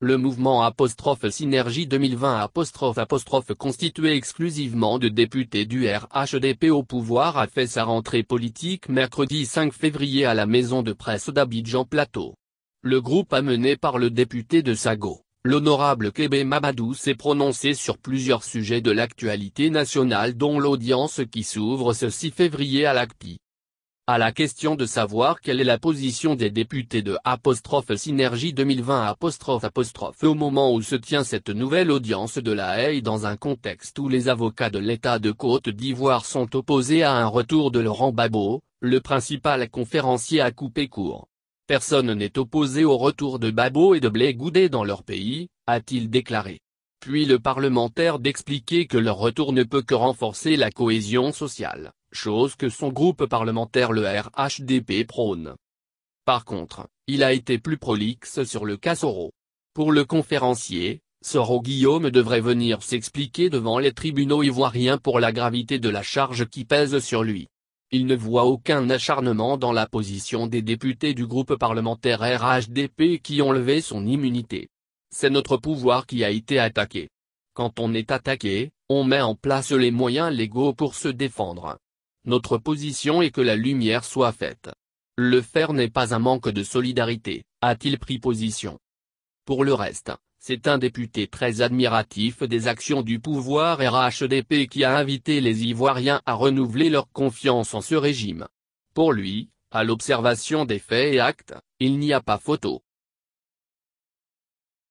Le mouvement apostrophe Synergie 2020 apostrophe apostrophe constitué exclusivement de députés du RHDP au pouvoir a fait sa rentrée politique mercredi 5 février à la maison de presse d'Abidjan Plateau. Le groupe amené par le député de Sago, l'honorable Kébé Mamadou s'est prononcé sur plusieurs sujets de l'actualité nationale dont l'audience qui s'ouvre ce 6 février à l'ACPI. À la question de savoir quelle est la position des députés de Synergie 2020 au moment où se tient cette nouvelle audience de la haie dans un contexte où les avocats de l'État de Côte d'Ivoire sont opposés à un retour de Laurent Babo, le principal conférencier a coupé court. Personne n'est opposé au retour de Babo et de Blé Goudé dans leur pays, a-t-il déclaré. Puis le parlementaire d'expliquer que leur retour ne peut que renforcer la cohésion sociale chose que son groupe parlementaire le RHDP prône. Par contre, il a été plus prolixe sur le cas Soro. Pour le conférencier, Soro Guillaume devrait venir s'expliquer devant les tribunaux ivoiriens pour la gravité de la charge qui pèse sur lui. Il ne voit aucun acharnement dans la position des députés du groupe parlementaire RHDP qui ont levé son immunité. C'est notre pouvoir qui a été attaqué. Quand on est attaqué, on met en place les moyens légaux pour se défendre. Notre position est que la lumière soit faite. Le faire n'est pas un manque de solidarité, a-t-il pris position. Pour le reste, c'est un député très admiratif des actions du pouvoir RHDP qui a invité les Ivoiriens à renouveler leur confiance en ce régime. Pour lui, à l'observation des faits et actes, il n'y a pas photo.